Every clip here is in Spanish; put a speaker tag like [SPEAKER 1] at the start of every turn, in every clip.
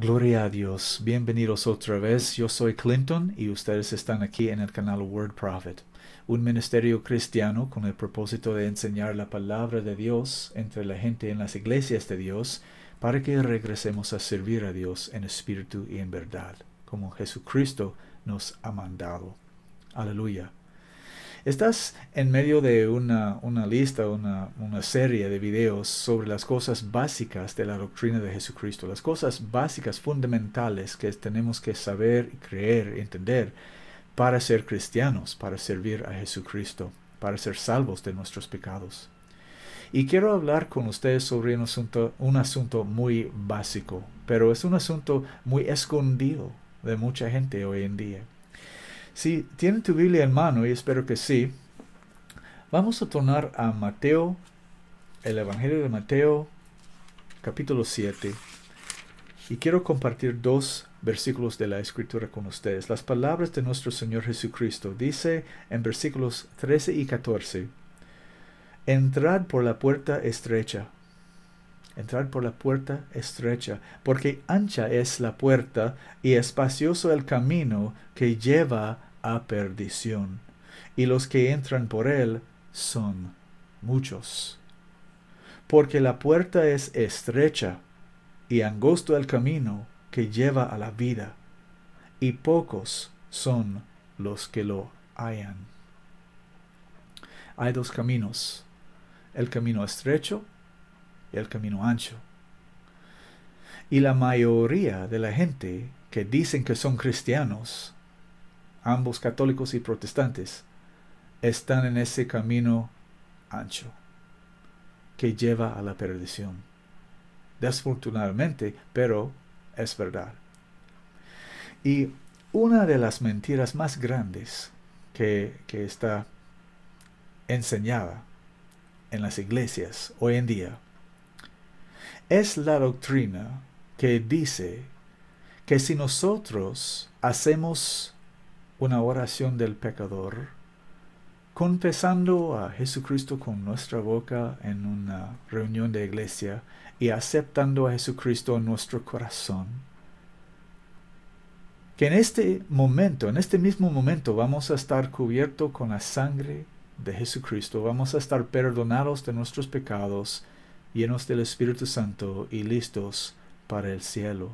[SPEAKER 1] Gloria a Dios, bienvenidos otra vez. Yo soy Clinton y ustedes están aquí en el canal Word Prophet, un ministerio cristiano con el propósito de enseñar la palabra de Dios entre la gente en las iglesias de Dios para que regresemos a servir a Dios en espíritu y en verdad, como Jesucristo nos ha mandado. Aleluya. Estás en medio de una, lista, una, una, serie de videos sobre las cosas básicas de la doctrina de Jesucristo, las cosas básicas, fundamentales que tenemos que saber, creer, entender para ser cristianos, para servir a Jesucristo, para ser salvos de nuestros pecados. Y quiero hablar con ustedes sobre un asunto muy básico, pero es un asunto muy escondido de mucha gente hoy en día. Si tienen tu Biblia en mano, y espero que sí, vamos a tornar a Mateo, el Evangelio de Mateo, capítulo 7. Y quiero compartir dos versículos de la Escritura con ustedes. Las palabras de nuestro Señor Jesucristo dice en versículos 13 y 14, Entrad por la puerta estrecha. Entrad por la puerta estrecha, porque ancha es la puerta y espacioso el camino que lleva perdición, y los que entran por él son muchos. Porque la puerta es estrecha y angosto el camino que lleva a la vida, y pocos son los que lo hallan. Hay dos caminos, el camino estrecho y el camino ancho. Y la mayoría de la gente que dicen que son cristianos ambos católicos y protestantes, están en ese camino ancho que lleva a la perdición. Desafortunadamente, pero es verdad. Y una de las mentiras más grandes que, que está enseñada en las iglesias hoy en día es la doctrina que dice que si nosotros hacemos una oración del pecador, confesando a Jesucristo con nuestra boca en una reunión de iglesia y aceptando a Jesucristo en nuestro corazón. Que en este momento, en este mismo momento, vamos a estar cubiertos con la sangre de Jesucristo, vamos a estar perdonados de nuestros pecados, llenos del Espíritu Santo y listos para el cielo.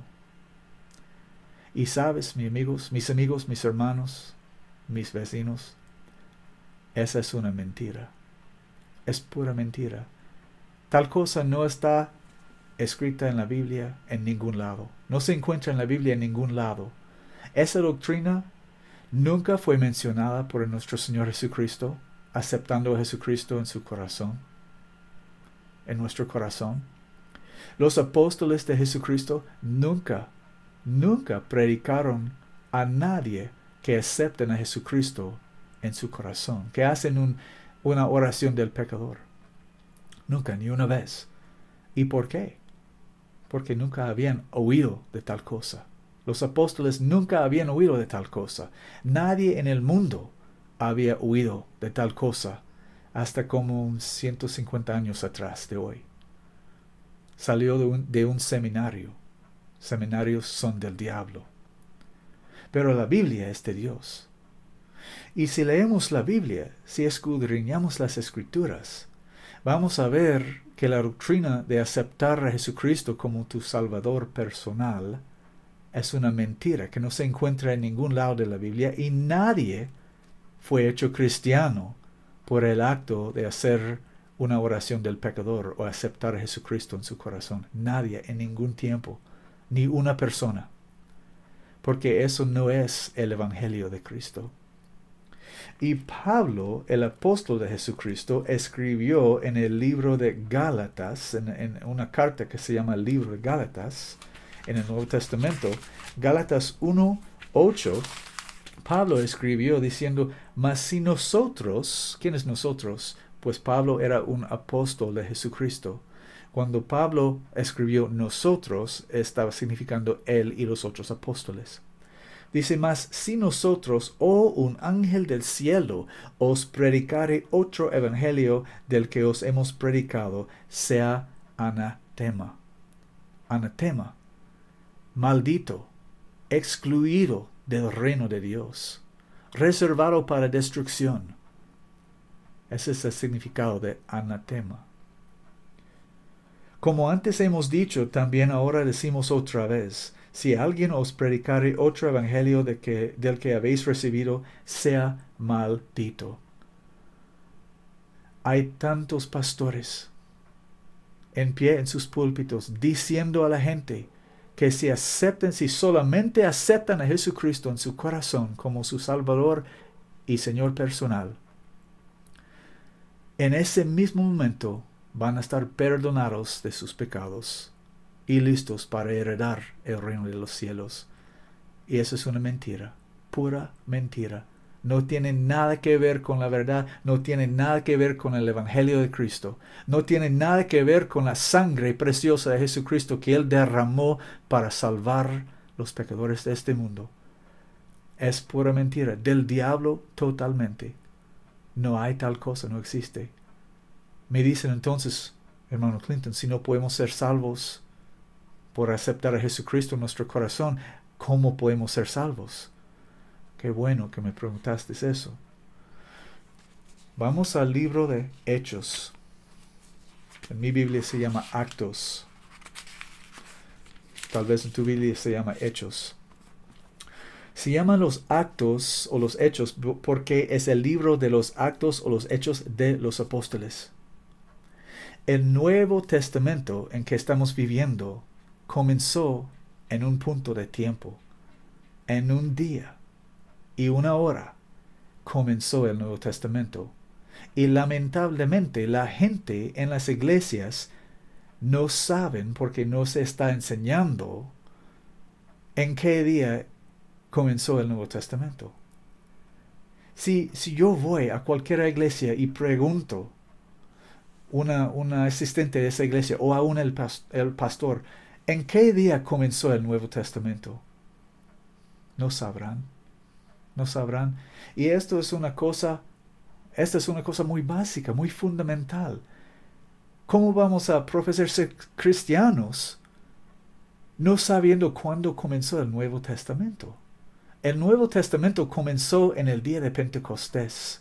[SPEAKER 1] Y sabes, mis amigos, mis amigos, mis hermanos, mis vecinos, esa es una mentira. Es pura mentira. Tal cosa no está escrita en la Biblia en ningún lado. No se encuentra en la Biblia en ningún lado. Esa doctrina nunca fue mencionada por nuestro Señor Jesucristo, aceptando a Jesucristo en su corazón, en nuestro corazón. Los apóstoles de Jesucristo nunca nunca predicaron a nadie que acepten a Jesucristo en su corazón, que hacen una oración del pecador. Nunca, ni una vez. ¿Y por qué? Porque nunca habían oído de tal cosa. Los apóstoles nunca habían oído de tal cosa. Nadie en el mundo había oído de tal cosa hasta como 150 años atrás de hoy. Salió de un seminario seminarios son del diablo. Pero la Biblia es de Dios. Y si leemos la Biblia, si escudriñamos las escrituras, vamos a ver que la doctrina de aceptar a Jesucristo como tu Salvador personal es una mentira que no se encuentra en ningún lado de la Biblia y nadie fue hecho cristiano por el acto de hacer una oración del pecador o aceptar a Jesucristo en su corazón. Nadie en ningún tiempo ni una persona, porque eso no es el Evangelio de Cristo. Y Pablo, el apóstol de Jesucristo, escribió en el libro de Gálatas, en, una carta que se llama libro de Gálatas, en el Nuevo Testamento, Gálatas 1, 8, Pablo escribió diciendo, mas si nosotros, ¿quién es nosotros? Pues Pablo era un apóstol de Jesucristo. Cuando Pablo escribió nosotros, estaba significando él y los otros apóstoles. Dice más, si nosotros o oh un ángel del cielo os predicare otro evangelio del que os hemos predicado, sea anatema. Anatema, maldito, excluido del reino de Dios, reservado para destrucción. Ese es el significado de anatema. Como antes hemos dicho, también ahora decimos otra vez, si alguien os predicare otro evangelio de que, del que habéis recibido, sea maldito. Hay tantos pastores en pie en sus púlpitos diciendo a la gente que si acepten, si solamente aceptan a Jesucristo en su corazón como su Salvador y Señor personal, en ese mismo momento van a estar perdonados de sus pecados y listos para heredar el reino de los cielos. Y eso es una mentira, pura mentira. No tiene nada que ver con la verdad, no tiene nada que ver con el Evangelio de Cristo, no tiene nada que ver con la sangre preciosa de Jesucristo que Él derramó para salvar los pecadores de este mundo. Es pura mentira, del diablo totalmente. No hay tal cosa, no existe. Me dicen entonces, hermano Clinton, si no podemos ser salvos por aceptar a Jesucristo en nuestro corazón, ¿cómo podemos ser salvos? Qué bueno que me preguntaste eso. Vamos al libro de Hechos. En mi Biblia se llama Actos. Tal vez en tu Biblia se llama Hechos. Se llama los actos o los hechos porque es el libro de los actos o los hechos de los apóstoles. El Nuevo Testamento en que estamos viviendo comenzó en un punto de tiempo, en un día y una hora comenzó el Nuevo Testamento. Y lamentablemente la gente en las iglesias no saben porque no se está enseñando en qué día comenzó el Nuevo Testamento. Si, si yo voy a cualquier iglesia y pregunto, una, una asistente de esa iglesia o aún el, el pastor, ¿en qué día comenzó el Nuevo Testamento? No sabrán. No sabrán. Y esto es una cosa, esta es una cosa muy básica, muy fundamental. ¿Cómo vamos a profesar ser cristianos no sabiendo cuándo comenzó el Nuevo Testamento? El Nuevo Testamento comenzó en el día de Pentecostés,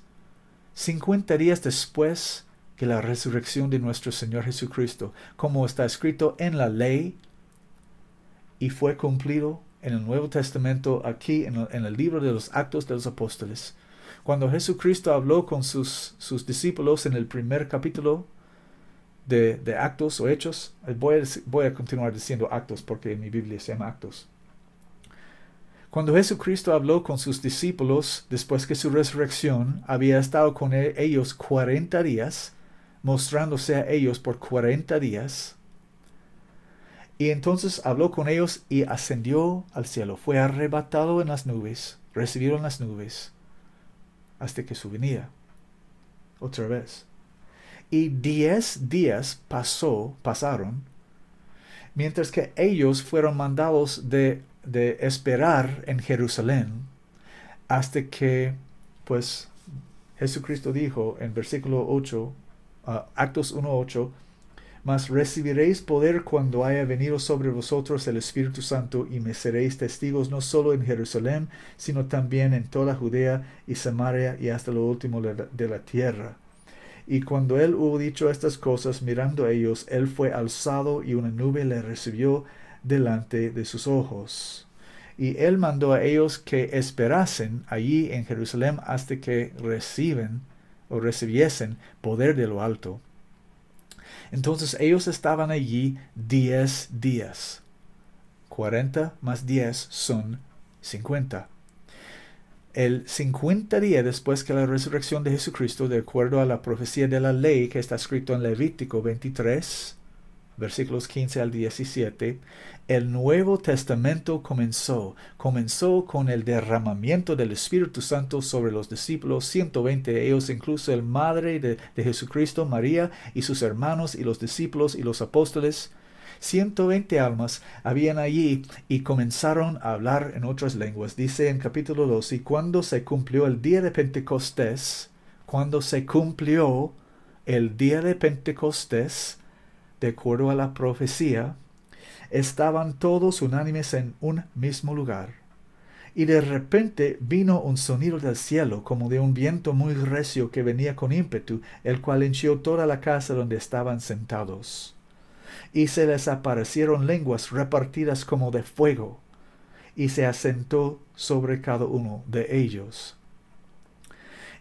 [SPEAKER 1] 50 días después la resurrección de nuestro Señor Jesucristo, como está escrito en la ley y fue cumplido en el Nuevo Testamento aquí en el, libro de los Actos de los Apóstoles. Cuando Jesucristo habló con sus, sus discípulos en el primer capítulo de, de Actos o Hechos, voy a, voy a continuar diciendo Actos porque en mi Biblia se llama Actos. Cuando Jesucristo habló con sus discípulos después que su resurrección, había estado con e, ellos 40 días mostrándose a ellos por cuarenta días. Y entonces habló con ellos y ascendió al cielo. Fue arrebatado en las nubes. Recibieron las nubes hasta que su venía. Otra vez. Y diez días pasó, pasaron, mientras que ellos fueron mandados de, de esperar en Jerusalén hasta que, pues, Jesucristo dijo en versículo 8 Actos 1.8, mas recibiréis poder cuando haya venido sobre vosotros el Espíritu Santo y me seréis testigos no solo en Jerusalén, sino también en toda Judea y Samaria y hasta lo último de la tierra. Y cuando él hubo dicho estas cosas, mirando a ellos, él fue alzado y una nube le recibió delante de sus ojos. Y él mandó a ellos que esperasen allí en Jerusalén hasta que reciben o recibiesen poder de lo alto. Entonces ellos estaban allí diez días. 40 más 10 son 50. El 50 día después que la resurrección de Jesucristo, de acuerdo a la profecía de la ley que está escrito en Levítico 23, versículos 15 al 17, el Nuevo Testamento comenzó, comenzó con el derramamiento del Espíritu Santo sobre los discípulos, 120 de ellos, incluso el Madre de, Jesucristo, María, y sus hermanos, y los discípulos, y los apóstoles. 120 almas habían allí y comenzaron a hablar en otras lenguas. Dice en capítulo 2, y cuando se cumplió el día de Pentecostés, cuando se cumplió el día de Pentecostés, de acuerdo a la profecía, estaban todos unánimes en un mismo lugar. Y de repente vino un sonido del cielo, como de un viento muy recio que venía con ímpetu, el cual hinchió toda la casa donde estaban sentados. Y se les aparecieron lenguas repartidas como de fuego, y se asentó sobre cada uno de ellos.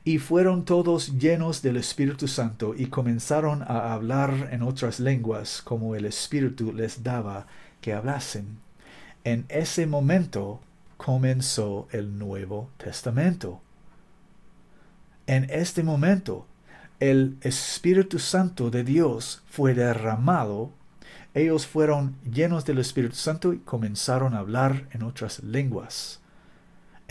[SPEAKER 1] Y fueron todos llenos del Espíritu Santo y comenzaron a hablar en otras lenguas como el Espíritu les daba que hablasen. En ese momento comenzó el Nuevo Testamento. En este momento el Espíritu Santo de Dios fue derramado, ellos fueron llenos del Espíritu Santo y comenzaron a hablar en otras lenguas.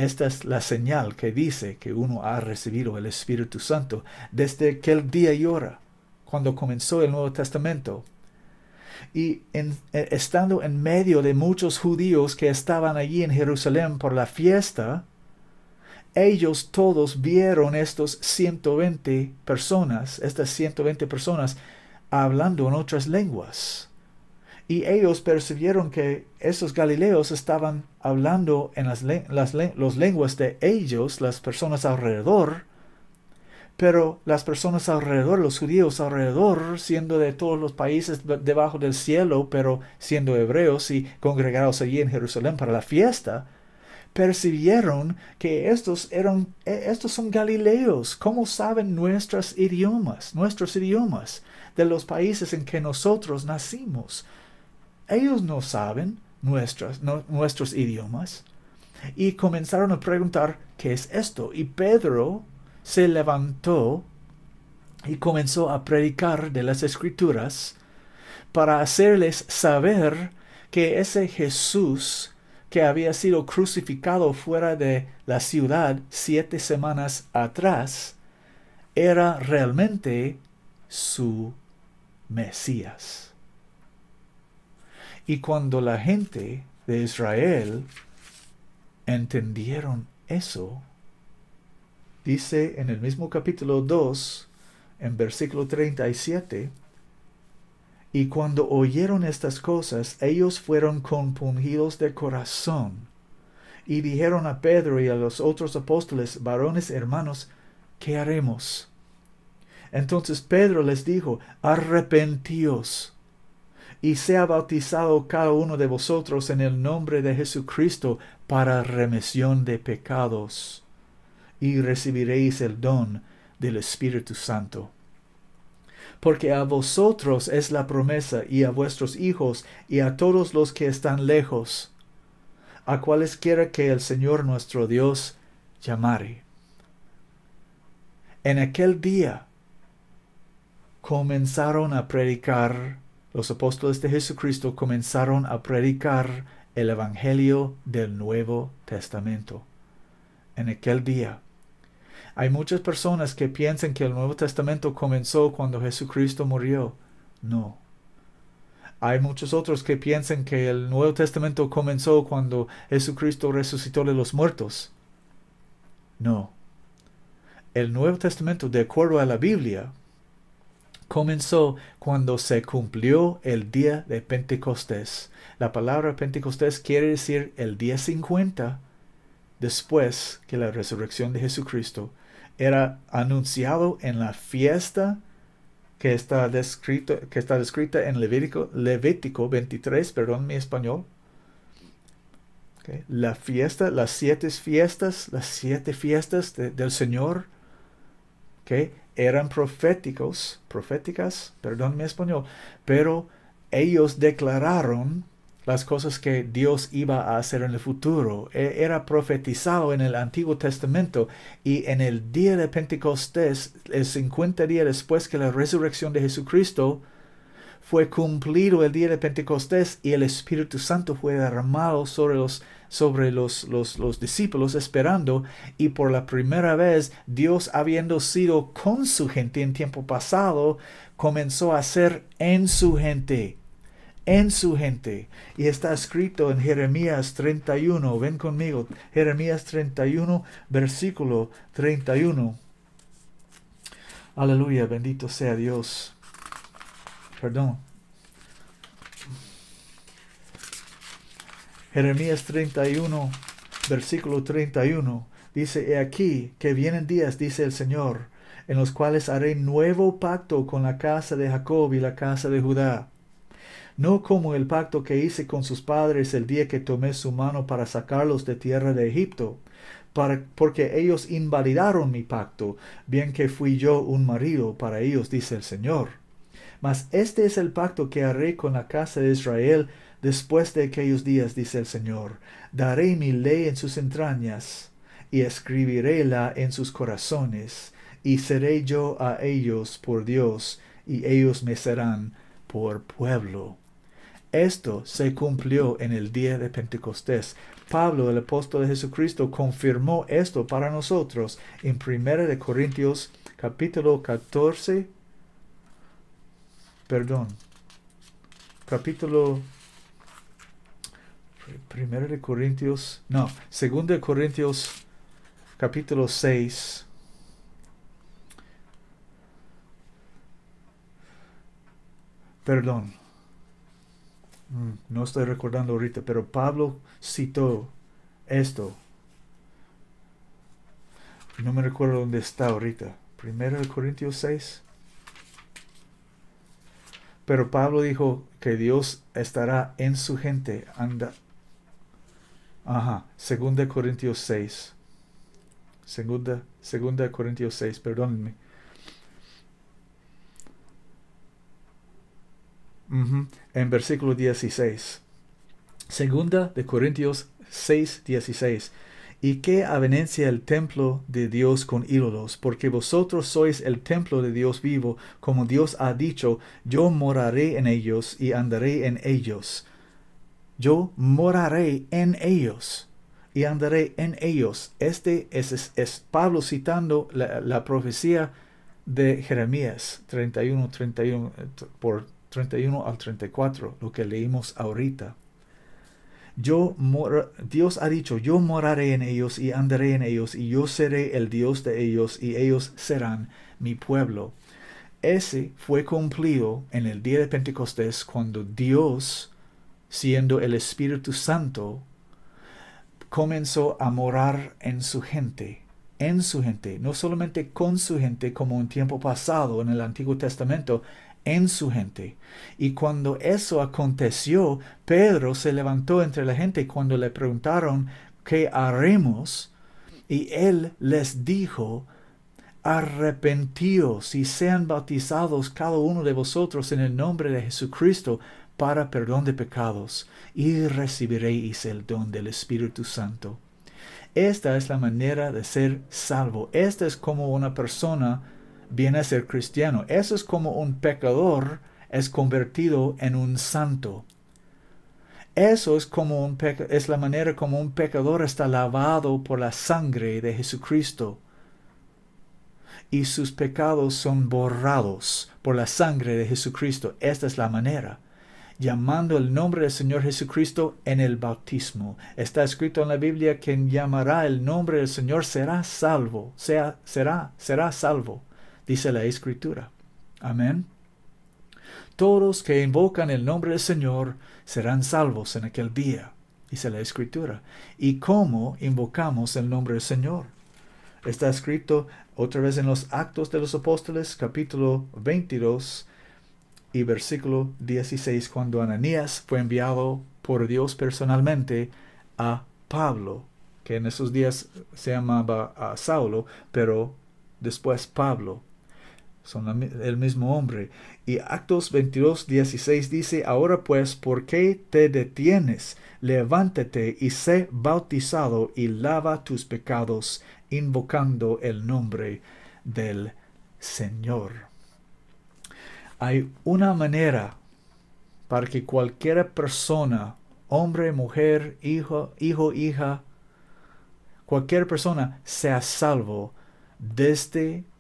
[SPEAKER 1] Esta es la señal que dice que uno ha recibido el Espíritu Santo desde aquel día y hora, cuando comenzó el Nuevo Testamento. Y eh, estando en medio de muchos judíos que estaban allí en Jerusalén por la fiesta, ellos todos vieron estos 120 personas, estas 120 personas, hablando en otras lenguas. Y ellos percibieron que esos galileos estaban hablando en las, lenguas de ellos, las personas alrededor, pero las personas alrededor, los judíos alrededor, siendo de todos los países debajo del cielo, pero siendo hebreos y congregados allí en Jerusalén para la fiesta, percibieron que estos eran e-, estos son galileos, cómo saben nuestros idiomas, nuestros idiomas de los países en que nosotros nacimos ellos no saben nuestros idiomas. Y comenzaron a preguntar, ¿qué es esto? Y Pedro se levantó y comenzó a predicar de las escrituras para hacerles saber que ese Jesús que había sido crucificado fuera de la ciudad siete semanas atrás era realmente su Mesías. Y cuando la gente de Israel entendieron eso, dice en el mismo capítulo 2, en versículo 37, y cuando oyeron estas cosas, ellos fueron compungidos de corazón y dijeron a Pedro y a los otros apóstoles, varones hermanos, ¿qué haremos? Entonces Pedro les dijo, arrepentíos y sea bautizado cada uno de vosotros en el nombre de Jesucristo para remisión de pecados, y recibiréis el don del Espíritu Santo. Porque a vosotros es la promesa, y a vuestros hijos, y a todos los que están lejos, a cualesquiera que el Señor nuestro Dios llamare. En aquel día comenzaron a predicar los apóstoles de Jesucristo comenzaron a predicar el Evangelio del Nuevo Testamento. En aquel día, hay muchas personas que piensan que el Nuevo Testamento comenzó cuando Jesucristo murió. No. Hay muchos otros que piensan que el Nuevo Testamento comenzó cuando Jesucristo resucitó de los muertos. No. El Nuevo Testamento, de acuerdo a la Biblia, comenzó cuando se cumplió el día de Pentecostés. La palabra Pentecostés quiere decir el día 50 después que la resurrección de Jesucristo era anunciado en la fiesta que está, descrito, que está descrita en Levítico, Levítico 23, perdón mi español. La fiesta, las siete fiestas, las siete fiestas del Señor que eran proféticos, proféticas, perdón mi español, pero ellos declararon las cosas que Dios iba a hacer en el futuro. E, era profetizado en el Antiguo Testamento y en el día de Pentecostés, el 50 días después que la resurrección de Jesucristo, fue cumplido el día de Pentecostés y el Espíritu Santo fue derramado sobre los sobre los, discípulos esperando y por la primera vez Dios habiendo sido con su gente en tiempo pasado, comenzó a ser en su gente en su gente. Y está escrito en Jeremías 31. Ven conmigo. Jeremías 31, versículo 31. Aleluya, bendito sea Dios. Perdón. Jeremías 31, versículo 31, dice, He aquí que vienen días, dice el Señor, en los cuales haré nuevo pacto con la casa de Jacob y la casa de Judá. No como el pacto que hice con sus padres el día que tomé su mano para sacarlos de tierra de Egipto, porque ellos invalidaron mi pacto, bien que fui yo un marido para ellos, dice el Señor. Mas este es el pacto que haré con la casa de Israel después de aquellos días, dice el Señor. Daré mi ley en sus entrañas y escribiréla en sus corazones, y seré yo a ellos por Dios, y ellos me serán por pueblo. Esto se cumplió en el día de Pentecostés. Pablo, el apóstol de Jesucristo, confirmó esto para nosotros en 1 Corintios capítulo 14, perdón, capítulo primero de Corintios, no, segundo de Corintios, capítulo 6. Perdón, mm, no estoy recordando ahorita, pero Pablo citó esto. No me recuerdo dónde está ahorita. Primero de Corintios 6. Pero Pablo dijo que Dios estará en su gente. Anda. Ajá. Segunda Corintios 6. Segunda, segunda Corintios 6, perdónenme. En versículo 16. Segunda de Corintios 6, 16 y qué avenencia el templo de Dios con ídolos, porque vosotros sois el templo de Dios vivo, como Dios ha dicho, yo moraré en ellos y andaré en ellos. Yo moraré en ellos y andaré en ellos. Este es, Pablo citando la, profecía de Jeremías 31, por 31 al 34, lo que leímos ahorita yo Dios ha dicho, yo moraré en ellos y andaré en ellos y yo seré el Dios de ellos y ellos serán mi pueblo. Ese fue cumplido en el día de Pentecostés cuando Dios, siendo el Espíritu Santo, comenzó a morar en su gente, en su gente, no solamente con su gente como en tiempo pasado en el Antiguo Testamento, en su gente. Y cuando eso aconteció, Pedro se levantó entre la gente cuando le preguntaron qué haremos, y él les dijo, arrepentíos y sean bautizados cada uno de vosotros en el nombre de Jesucristo para perdón de pecados, y recibiréis el don del Espíritu Santo. Esta es la manera de ser salvo. Esta es como una persona viene a ser cristiano. Eso es como un pecador es convertido en un santo. Eso es como un es la manera como un pecador está lavado por la sangre de Jesucristo. Y sus pecados son borrados por la sangre de Jesucristo. Esta es la manera. Llamando el nombre del Señor Jesucristo en el bautismo. Está escrito en la Biblia: quien llamará el nombre del Señor será salvo. Sea, será, será salvo dice la Escritura. Amén. Todos que invocan el nombre del Señor serán salvos en aquel día, dice la Escritura. ¿Y cómo invocamos el nombre del Señor? Está escrito otra vez en los Actos de los Apóstoles, capítulo 22 y versículo 16, cuando Ananías fue enviado por Dios personalmente a Pablo, que en esos días se llamaba a Saulo, pero después Pablo. Son el mismo hombre. Y Actos 22, 16 dice, ahora pues, ¿por qué te detienes? Levántate y sé bautizado y lava tus pecados, invocando el nombre del Señor. Hay una manera para que cualquier persona, hombre, mujer, hijo, hijo, hija, cualquier persona sea salvo desde este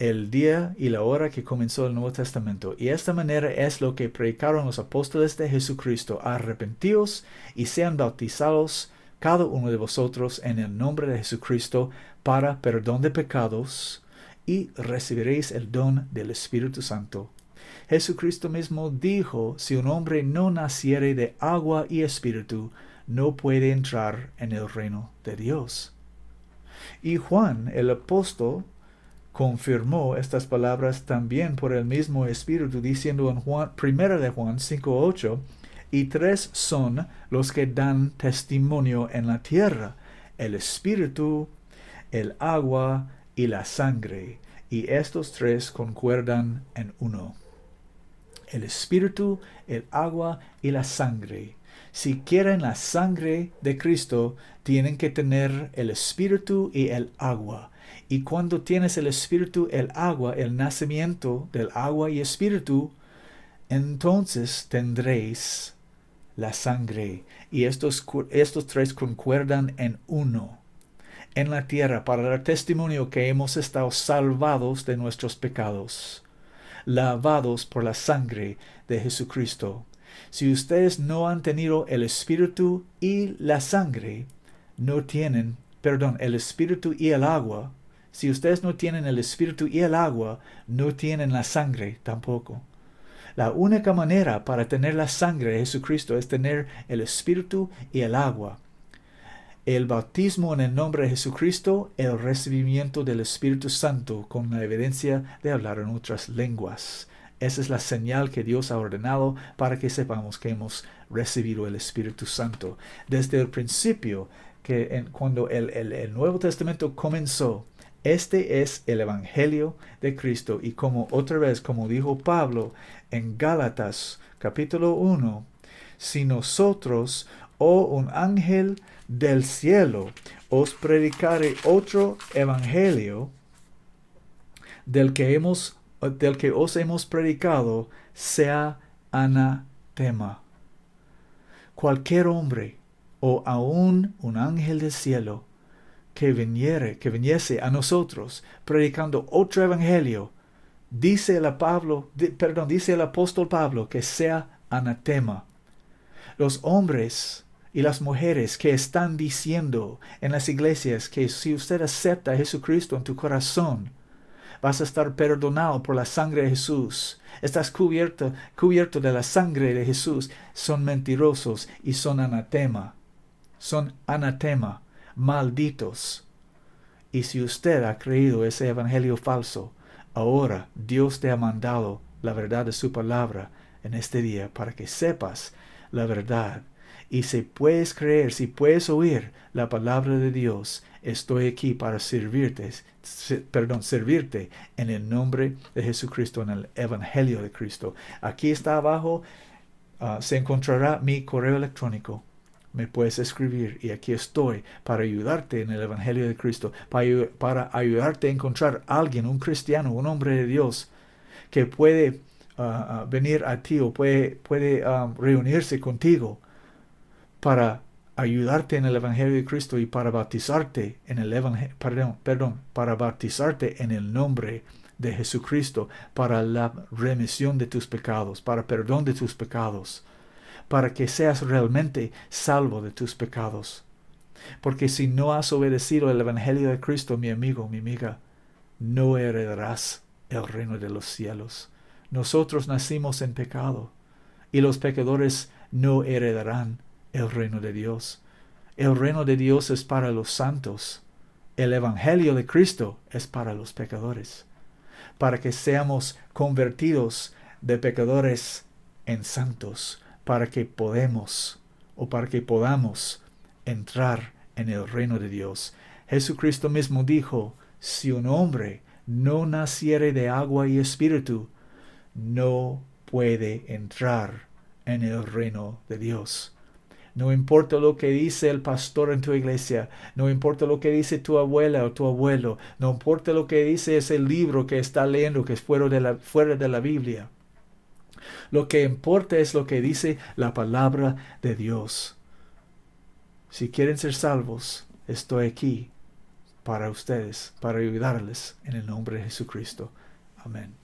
[SPEAKER 1] el día y la hora que comenzó el Nuevo Testamento. Y esta manera es lo que predicaron los apóstoles de Jesucristo. Arrepentíos y sean bautizados cada uno de vosotros en el nombre de Jesucristo para perdón de pecados y recibiréis el don del Espíritu Santo. Jesucristo mismo dijo, si un hombre no naciere de agua y espíritu, no puede entrar en el reino de Dios. Y Juan, el apóstol, confirmó estas palabras también por el mismo Espíritu, diciendo en Juan, primera de Juan 5.8, y tres son los que dan testimonio en la tierra, el Espíritu, el agua y la sangre, y estos tres concuerdan en uno. El Espíritu, el agua y la sangre. Si quieren la sangre de Cristo, tienen que tener el Espíritu y el agua y cuando tienes el espíritu, el agua, el nacimiento del agua y espíritu, entonces tendréis la sangre. Y estos, estos tres concuerdan en uno en la tierra para dar testimonio que hemos estado salvados de nuestros pecados, lavados por la sangre de Jesucristo. Si ustedes no han tenido el Espíritu y la sangre, no tienen, perdón, el Espíritu y el agua, si ustedes no tienen el espíritu y el agua, no tienen la sangre tampoco. La única manera para tener la sangre de Jesucristo es tener el espíritu y el agua. El bautismo en el nombre de Jesucristo, el recibimiento del Espíritu Santo con la evidencia de hablar en otras lenguas. Esa es la señal que Dios ha ordenado para que sepamos que hemos recibido el Espíritu Santo. Desde el principio, que cuando el Nuevo Testamento comenzó, este es el Evangelio de Cristo y como otra vez, como dijo Pablo en Gálatas capítulo 1, si nosotros o oh un ángel del cielo os predicare otro evangelio del que, hemos, del que os hemos predicado, sea anatema. Cualquier hombre o aún un ángel del cielo que viniere, que viniese a nosotros predicando otro evangelio, dice el Pablo, perdón, dice el apóstol Pablo que sea anatema. Los hombres y las mujeres que están diciendo en las iglesias que si usted acepta a Jesucristo en tu corazón, vas a estar perdonado por la sangre de Jesús, estás cubierto, cubierto de la sangre de Jesús, son mentirosos y son anatema. Son anatema malditos. Y si usted ha creído ese evangelio falso, ahora Dios te ha mandado la verdad de su palabra en este día para que sepas la verdad. Y si puedes creer, si puedes oír la palabra de Dios, estoy aquí para servirte, perdón, servirte en el nombre de Jesucristo, en el Evangelio de Cristo. Aquí está abajo, ah, se encontrará mi correo electrónico me puedes escribir y aquí estoy para ayudarte en el Evangelio de Cristo, para, ayudarte a encontrar a alguien, un cristiano, un hombre de Dios, que puede ah, ah, venir a ti o puede, ah, reunirse contigo para ayudarte en el Evangelio de Cristo y para bautizarte en el Evangelio, perdón, perdón, para bautizarte en el nombre de Jesucristo, para la remisión de tus pecados, para perdón de tus pecados para que seas realmente salvo de tus pecados. Porque si no has obedecido el Evangelio de Cristo, mi amigo, mi amiga, no heredarás el reino de los cielos. Nosotros nacimos en pecado, y los pecadores no heredarán el reino de Dios. El reino de Dios es para los santos. El Evangelio de Cristo es para los pecadores, para que seamos convertidos de pecadores en santos, para que podemos o para que podamos entrar en el reino de Dios. Jesucristo mismo dijo, si un hombre no naciere de agua y espíritu, no puede entrar en el reino de Dios. No importa lo que dice el pastor en tu iglesia, no importa lo que dice tu abuela o tu abuelo, no importa lo que dice ese libro que está leyendo que es fuera de la, fuera de la Biblia. Lo que importa es lo que dice la palabra de Dios. Si quieren ser salvos, estoy aquí para ustedes, para ayudarles en el nombre de Jesucristo. Amén.